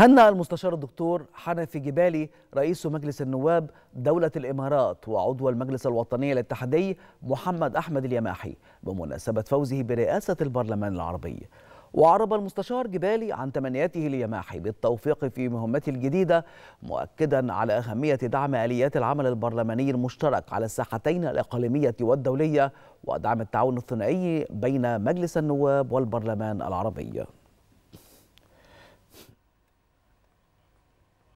هنأ المستشار الدكتور حنفي جبالي رئيس مجلس النواب دولة الإمارات وعضو المجلس الوطني الاتحادي محمد أحمد اليماحي بمناسبة فوزه برئاسة البرلمان العربي وعرب المستشار جبالي عن تمنياته ليماحي بالتوفيق في مهمته الجديدة مؤكدا على أهمية دعم آليات العمل البرلماني المشترك على الساحتين الإقليمية والدولية ودعم التعاون الثنائي بين مجلس النواب والبرلمان العربي